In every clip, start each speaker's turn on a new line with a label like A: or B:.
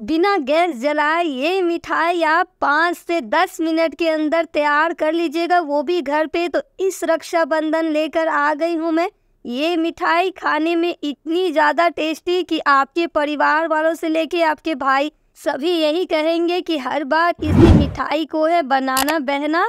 A: बिना गैस जलाए ये मिठाई आप पाँच से दस मिनट के अंदर तैयार कर लीजिएगा वो भी घर पे तो इस रक्षाबंधन लेकर आ गई हूँ मैं ये मिठाई खाने में इतनी ज़्यादा टेस्टी कि आपके परिवार वालों से लेके आपके भाई सभी यही कहेंगे कि हर बार किसी मिठाई को है बनाना बहना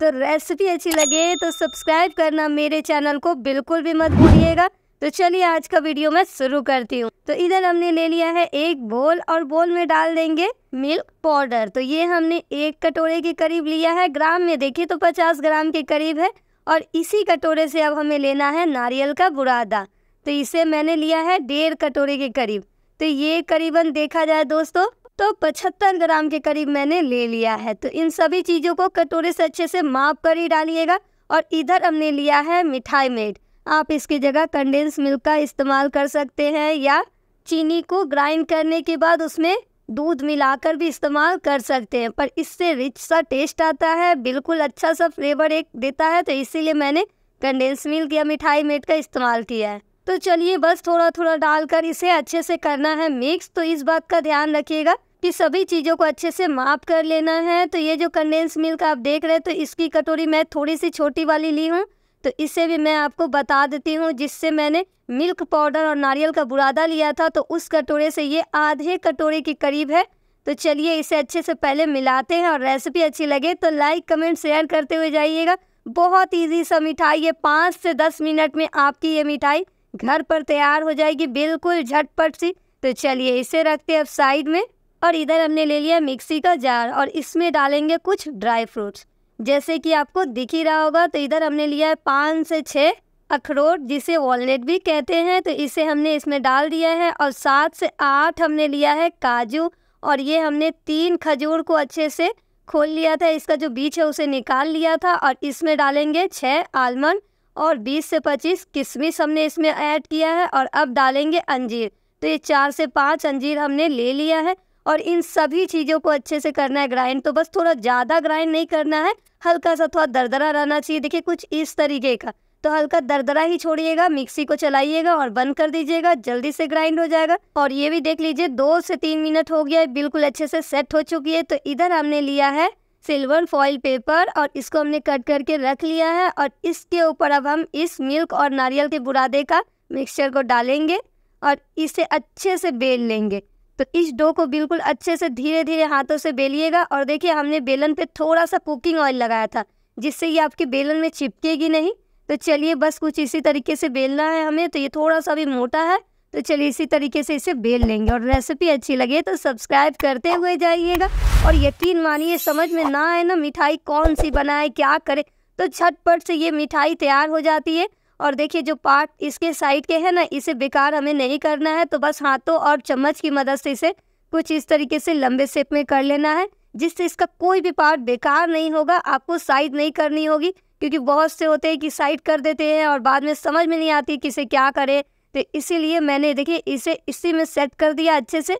A: तो रेसिपी अच्छी लगे तो सब्सक्राइब करना मेरे चैनल को बिल्कुल भी मत भूलिएगा तो चलिए आज का वीडियो मैं शुरू करती हूँ तो इधर हमने ले लिया है एक बोल और बोल में डाल देंगे मिल्क पाउडर तो ये हमने एक कटोरे के करीब लिया है ग्राम में देखिए तो पचास ग्राम के करीब है और इसी कटोरे से अब हमें लेना है नारियल का बुरादा तो इसे मैंने लिया है डेढ़ कटोरे के करीब तो ये करीबन देखा जाए दोस्तों तो पचहत्तर ग्राम के करीब मैंने ले लिया है तो इन सभी चीज़ों को कटोरे से अच्छे से माप कर ही डालिएगा और इधर हमने लिया है मिठाई मेड आप इसकी जगह कंडेंस मिल्क का इस्तेमाल कर सकते हैं या चीनी को ग्राइंड करने के बाद उसमें दूध मिलाकर भी इस्तेमाल कर सकते हैं पर इससे रिच सा टेस्ट आता है बिल्कुल अच्छा सा फ्लेवर एक देता है तो इसीलिए मैंने कंडेंस मिल्क या मिठाई मेट का इस्तेमाल किया है तो चलिए बस थोड़ा थोड़ा डालकर इसे अच्छे से करना है मिक्स तो इस बात का ध्यान रखिएगा कि सभी चीज़ों को अच्छे से माप कर लेना है तो ये जो कंडेंस मिल्क आप देख रहे हैं तो इसकी कटोरी मैं थोड़ी सी छोटी वाली ली हूँ तो इसे भी मैं आपको बता देती हूँ जिससे मैंने मिल्क पाउडर और नारियल का बुरादा लिया था तो उस कटोरे से ये आधे कटोरे के करीब है तो चलिए इसे अच्छे से पहले मिलाते हैं और रेसिपी अच्छी लगे तो लाइक कमेंट शेयर करते हुए जाइएगा बहुत इजी सा मिठाई ये पाँच से दस मिनट में आपकी ये मिठाई घर पर तैयार हो जाएगी बिल्कुल झटपट सी तो चलिए इसे रखते हैं अब साइड में और इधर हमने ले लिया मिक्सी का जार और इसमें डालेंगे कुछ ड्राई फ्रूट्स जैसे कि आपको दिख ही रहा होगा तो इधर हमने लिया है पाँच से छः अखरोट जिसे वॉलनट भी कहते हैं तो इसे हमने इसमें डाल दिया है और सात से आठ हमने लिया है काजू और ये हमने तीन खजूर को अच्छे से खोल लिया था इसका जो बीज है उसे निकाल लिया था और इसमें डालेंगे छः आलमंड और 20 से 25 किशमिश हमने इसमें ऐड किया है और अब डालेंगे अंजीर तो ये चार से पाँच अंजीर हमने ले लिया है और इन सभी चीज़ों को अच्छे से करना है ग्राइंड तो बस थोड़ा ज़्यादा ग्राइंड नहीं करना है हल्का सा थोड़ा दरदरा रहना चाहिए देखिए कुछ इस तरीके का तो हल्का दरदरा ही छोड़िएगा मिक्सी को चलाइएगा और बंद कर दीजिएगा जल्दी से ग्राइंड हो जाएगा और ये भी देख लीजिए दो से तीन मिनट हो गया है बिल्कुल अच्छे से सेट हो चुकी है तो इधर हमने लिया है सिल्वर फॉइल पेपर और इसको हमने कट करके रख लिया है और इसके ऊपर अब हम इस मिल्क और नारियल के बुरादे का मिक्सचर को डालेंगे और इसे अच्छे से बेल लेंगे तो इस डो को बिल्कुल अच्छे से धीरे धीरे हाथों से बेलिएगा और देखिए हमने बेलन पे थोड़ा सा कुकिंग ऑयल लगाया था जिससे ये आपके बेलन में चिपकेगी नहीं तो चलिए बस कुछ इसी तरीके से बेलना है हमें तो ये थोड़ा सा भी मोटा है तो चलिए इसी तरीके से इसे बेल लेंगे और रेसिपी अच्छी लगे तो सब्सक्राइब करते हुए जाइएगा और यकीन मानिए समझ में ना आए ना मिठाई कौन सी बनाए क्या करे तो झटपट से ये मिठाई तैयार हो जाती है और देखिए जो पार्ट इसके साइड के हैं ना इसे बेकार हमें नहीं करना है तो बस हाथों और चम्मच की मदद से इसे कुछ इस तरीके से लंबे शेप में कर लेना है जिससे इसका कोई भी पार्ट बेकार नहीं होगा आपको साइड नहीं करनी होगी क्योंकि बहुत से होते हैं कि साइड कर देते हैं और बाद में समझ में नहीं आती कि इसे क्या करें तो इसीलिए मैंने देखिए इसे इसी में सेट कर दिया अच्छे से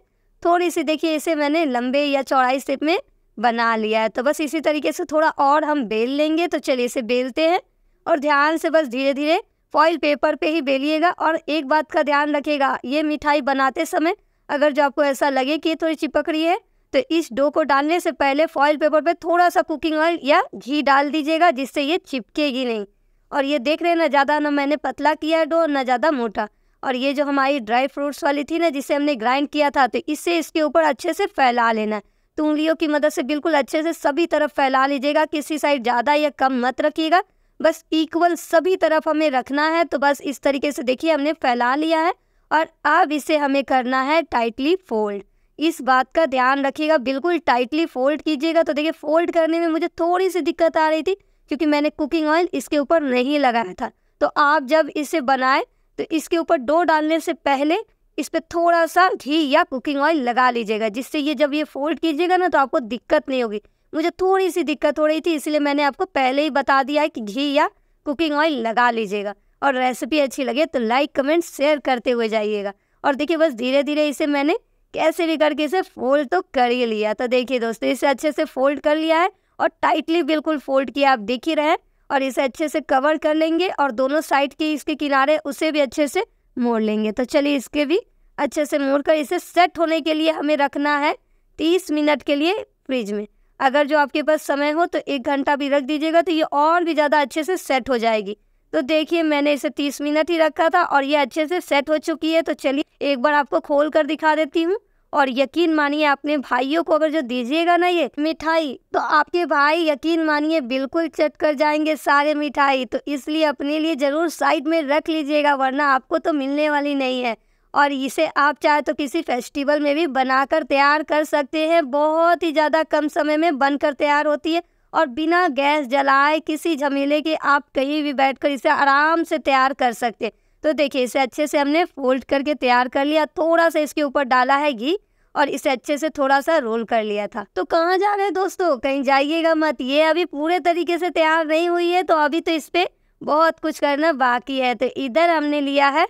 A: थोड़ी सी देखिए इसे मैंने लंबे या चौड़ाई शेप में बना लिया है तो बस इसी तरीके से थोड़ा और हम बेल लेंगे तो चलिए इसे बेलते हैं और ध्यान से बस धीरे धीरे फॉइल पेपर पे ही बेलिएगा और एक बात का ध्यान रखिएगा ये मिठाई बनाते समय अगर जो आपको ऐसा लगे कि थोड़ी चिपक रही है तो इस डो को डालने से पहले फॉइल पेपर पे थोड़ा सा कुकिंग ऑयल या घी डाल दीजिएगा जिससे ये चिपकेगी नहीं और ये देख रहे हैं ना ज़्यादा ना मैंने पतला किया है डो ना ज़्यादा मोटा और ये जो हमारी ड्राई फ्रूट्स वाली थी ना जिसे हमने ग्राइंड किया था तो इससे इसके ऊपर अच्छे से फैला लेना है तो उंगलियों की मदद से बिल्कुल अच्छे से सभी तरफ फैला लीजिएगा किसी साइड ज़्यादा या कम मत रखिएगा बस इक्वल सभी तरफ हमें रखना है तो बस इस तरीके से देखिए हमने फैला लिया है और अब इसे हमें करना है टाइटली फोल्ड इस बात का ध्यान रखिएगा बिल्कुल टाइटली फोल्ड कीजिएगा तो देखिए फोल्ड करने में मुझे थोड़ी सी दिक्कत आ रही थी क्योंकि मैंने कुकिंग ऑयल इसके ऊपर नहीं लगाया था तो आप जब इसे बनाए तो इसके ऊपर डो डालने से पहले इस पर थोड़ा सा घी या कुकिंग ऑयल लगा लीजिएगा जिससे ये जब ये फोल्ड कीजिएगा ना तो आपको दिक्कत नहीं होगी मुझे थोड़ी सी दिक्कत हो रही थी इसलिए मैंने आपको पहले ही बता दिया है कि घी या कुकिंग ऑयल लगा लीजिएगा और रेसिपी अच्छी लगे तो लाइक कमेंट शेयर करते हुए जाइएगा और देखिए बस धीरे धीरे इसे मैंने कैसे भी करके इसे फोल्ड तो कर ही लिया तो देखिए दोस्तों इसे अच्छे से फोल्ड कर लिया है और टाइटली बिल्कुल फोल्ड किया आप देख ही रहे हैं और इसे अच्छे से कवर कर लेंगे और दोनों साइड के इसके किनारे उसे भी अच्छे से मोड़ लेंगे तो चलिए इसके भी अच्छे से मोड़ कर इसे सेट होने के लिए हमें रखना है तीस मिनट के लिए फ्रिज में अगर जो आपके पास समय हो तो एक घंटा भी रख दीजिएगा तो ये और भी ज़्यादा अच्छे से सेट हो जाएगी तो देखिए मैंने इसे तीस मिनट ही रखा था और ये अच्छे से सेट हो चुकी है तो चलिए एक बार आपको खोल कर दिखा देती हूँ और यकीन मानिए अपने भाइयों को अगर जो दीजिएगा ना ये मिठाई तो आपके भाई यकीन मानिए बिल्कुल चट कर जाएंगे सारे मिठाई तो इसलिए अपने लिए ज़रूर साइड में रख लीजिएगा वरना आपको तो मिलने वाली नहीं है और इसे आप चाहे तो किसी फेस्टिवल में भी बनाकर तैयार कर सकते हैं बहुत ही ज़्यादा कम समय में बनकर तैयार होती है और बिना गैस जलाए किसी झमेले के आप कहीं भी बैठकर इसे आराम से तैयार कर सकते हैं तो देखिए इसे अच्छे से हमने फोल्ड करके तैयार कर लिया थोड़ा सा इसके ऊपर डाला है घी और इसे अच्छे से थोड़ा सा रोल कर लिया था तो कहाँ जा रहे हैं दोस्तों कहीं जाइएगा मत ये अभी पूरे तरीके से तैयार नहीं हुई है तो अभी तो इस पर बहुत कुछ करना बाकी है तो इधर हमने लिया है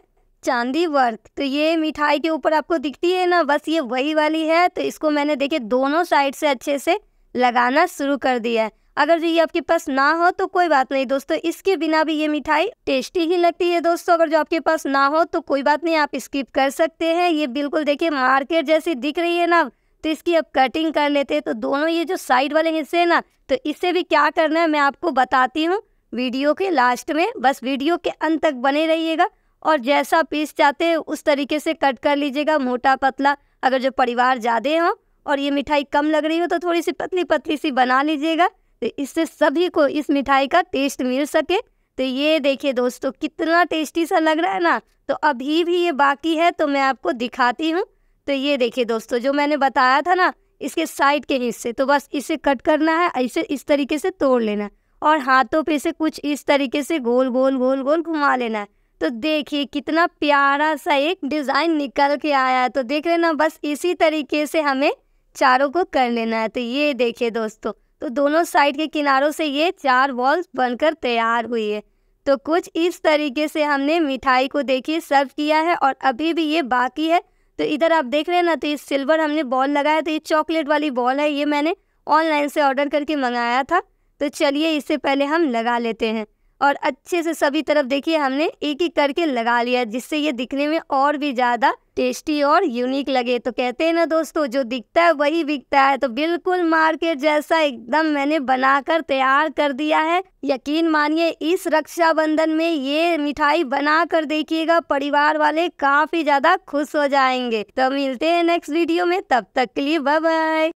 A: चांदी वर्क तो ये मिठाई के ऊपर आपको दिखती है ना बस ये वही वाली है तो इसको मैंने देखे दोनों साइड से अच्छे से लगाना शुरू कर दिया है अगर जो ये आपके पास ना हो तो कोई बात नहीं दोस्तों इसके बिना भी ये मिठाई टेस्टी ही लगती है दोस्तों अगर जो आपके पास ना हो तो कोई बात नहीं आप स्किप कर सकते हैं ये बिल्कुल देखिए मार्केट जैसी दिख रही है ना तो इसकी अब कटिंग कर लेते हैं तो दोनों ये जो साइड वाले हिस्से हैं ना तो इससे भी क्या करना है मैं आपको बताती हूँ वीडियो के लास्ट में बस वीडियो के अंत तक बने रहिएगा और जैसा पीस चाहते हैं उस तरीके से कट कर लीजिएगा मोटा पतला अगर जो परिवार ज़्यादा हो और ये मिठाई कम लग रही हो तो थोड़ी सी पतली पतली सी बना लीजिएगा तो इससे सभी को इस मिठाई का टेस्ट मिल सके तो ये देखिए दोस्तों कितना टेस्टी सा लग रहा है ना तो अभी भी ये बाकी है तो मैं आपको दिखाती हूँ तो ये देखिए दोस्तों जो मैंने बताया था ना इसके साइड के हिस्से तो बस इसे कट करना है ऐसे इस तरीके से तोड़ लेना है और हाथों पे से कुछ इस तरीके से गोल गोल गोल गोल घुमा लेना है तो देखिए कितना प्यारा सा एक डिज़ाइन निकल के आया है तो देख रहे ना बस इसी तरीके से हमें चारों को कर लेना है तो ये देखिए दोस्तों तो दोनों साइड के किनारों से ये चार वॉल्स बनकर तैयार हुई है तो कुछ इस तरीके से हमने मिठाई को देखिए सर्व किया है और अभी भी ये बाकी है तो इधर आप देख रहे हैं ना तो ये सिल्वर हमने बॉल लगाया तो ये चॉकलेट वाली बॉल है ये मैंने ऑनलाइन से ऑर्डर करके मंगाया था तो चलिए इससे पहले हम लगा लेते हैं और अच्छे से सभी तरफ देखिए हमने एक एक करके लगा लिया जिससे ये दिखने में और भी ज़्यादा टेस्टी और यूनिक लगे तो कहते हैं ना दोस्तों जो दिखता है वही बिकता है तो बिल्कुल मार्केट जैसा एकदम मैंने बनाकर तैयार कर दिया है यकीन मानिए इस रक्षाबंधन में ये मिठाई बनाकर देखिएगा परिवार वाले काफ़ी ज़्यादा खुश हो जाएंगे तो मिलते हैं नेक्स्ट वीडियो में तब तक के लिए बाय बाय